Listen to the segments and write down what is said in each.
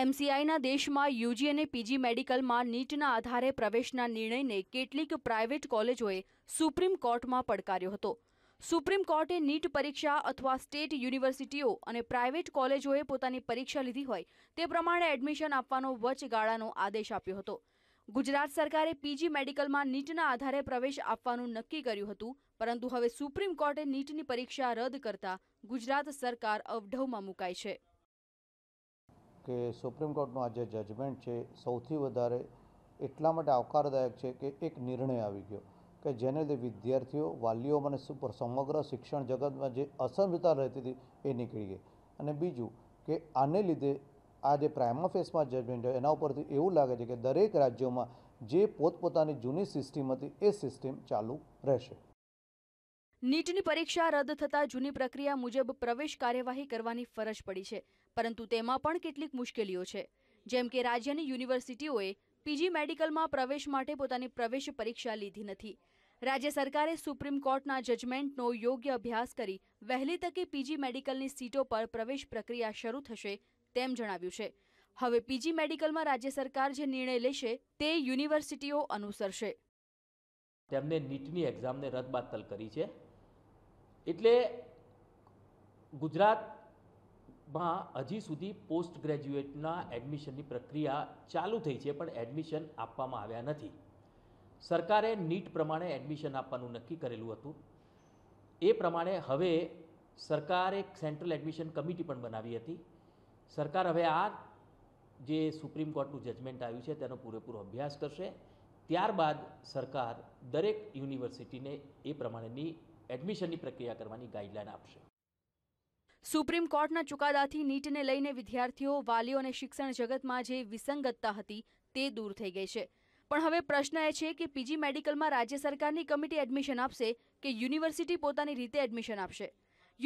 એમસીઆઈના દેશમાં યુજી અને પીજી મેડિકલમાં નીટના આધારે પ્રવેશના નિર્ણયને કેટલીક પ્રાઇવેટ કોલેજોએ સુપ્રીમ કોર્ટમાં પડકાર્યો હતો સુપ્રીમ કોર્ટે નીટ પરીક્ષા અથવા સ્ટેટ યુનિવર્સિટીઓ અને પ્રાઇવેટ કોલેજોએ પોતાની પરીક્ષા લીધી હોય તે પ્રમાણે એડમિશન આપવાનો વચગાળાનો આદેશ આપ્યો હતો ગુજરાત સરકારે પીજી મેડિકલમાં નીટના આધારે પ્રવેશ આપવાનું નક્કી કર્યું હતું પરંતુ હવે સુપ્રીમ કોર્ટે નીટની પરીક્ષા રદ કરતા ગુજરાત સરકાર અવઢવમાં મુકાય છે કે સુપ્રીમ કોર્ટનું આ જે જજમેન્ટ છે સૌથી વધારે એટલા માટે આવકારદાયક છે કે એક નિર્ણય આવી ગયો કે જેને લીધે વિદ્યાર્થીઓ વાલીઓ અને સમગ્ર શિક્ષણ જગતમાં જે અસમતા રહેતી હતી એ નીકળી ગઈ અને બીજું કે આને લીધે આ જે પ્રાઇમા ફેસમાં જજમેન્ટ એના ઉપરથી એવું લાગે છે કે દરેક રાજ્યોમાં જે પોતપોતાની જૂની સિસ્ટમ હતી એ સિસ્ટમ ચાલુ રહેશે નીટની પરીક્ષા રદ થતાં જૂની પ્રક્રિયા મુજબ પ્રવેશ કાર્યવાહી કરવાની ફરજ પડી છે પરંતુ તેમાં પણ કેટલીક મુશ્કેલીઓ છે જેમ કે રાજ્યની યુનિવર્સિટીઓએ પીજી મેડિકલમાં પ્રવેશ માટે પોતાની પ્રવેશ પરીક્ષા લીધી નથી રાજ્ય સરકારે સુપ્રીમ કોર્ટના જજમેન્ટનો યોગ્ય અભ્યાસ કરી વહેલી તકે પીજી મેડિકલની સીટો પર પ્રવેશ પ્રક્રિયા શરૂ થશે તેમ જણાવ્યું છે હવે પીજી મેડિકલમાં રાજ્ય સરકાર જે નિર્ણય લેશે તે યુનિવર્સિટીઓ અનુસરશે તેમને નીટની એક્ઝામને રદબાતલ કરી છે એટલે ગુજરાતમાં હજી સુધી પોસ્ટ ગ્રેજ્યુએટના એડમિશનની પ્રક્રિયા ચાલુ થઈ છે પણ એડમિશન આપવામાં આવ્યા નથી સરકારે નીટ પ્રમાણે એડમિશન આપવાનું નક્કી કરેલું હતું એ પ્રમાણે હવે સરકારે સેન્ટ્રલ એડમિશન કમિટી પણ બનાવી હતી સરકાર હવે આ જે સુપ્રીમ કોર્ટનું જજમેન્ટ આવ્યું છે તેનો પૂરેપૂરો અભ્યાસ કરશે ત્યારબાદ સરકાર દરેક યુનિવર્સિટીને એ પ્રમાણેની એડમિશનની પ્રક્રિયા કરવાની ગાઈડલાઈન આપશે સુપ્રીમ કોર્ટના ચુકાદાથી નીટને લઈને વિદ્યાર્થીઓ વાલીઓ અને શિક્ષણ જગતમાં જે વિસંગતતા હતી તે દૂર થઈ ગઈ છે પણ હવે પ્રશ્ન એ છે કે પીજી મેડિકલમાં રાજ્ય સરકારની કમિટી એડમિશન આપશે કે યુનિવર્સિટી પોતાની રીતે એડમિશન આપશે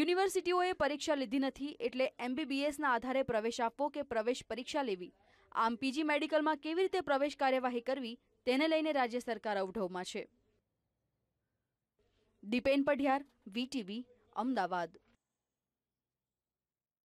યુનિવર્સિટીઓએ પરીક્ષા લીધી નથી એટલે એમબીબીએસના આધારે પ્રવેશ આપવો કે પ્રવેશ પરીક્ષા લેવી આમ પીજી મેડિકલમાં કેવી રીતે પ્રવેશ કાર્યવાહી કરવી તેને લઈને રાજ્ય સરકાર અવઢવમાં છે દીપેન પઢિયાર વીટીવી અમદાવાદ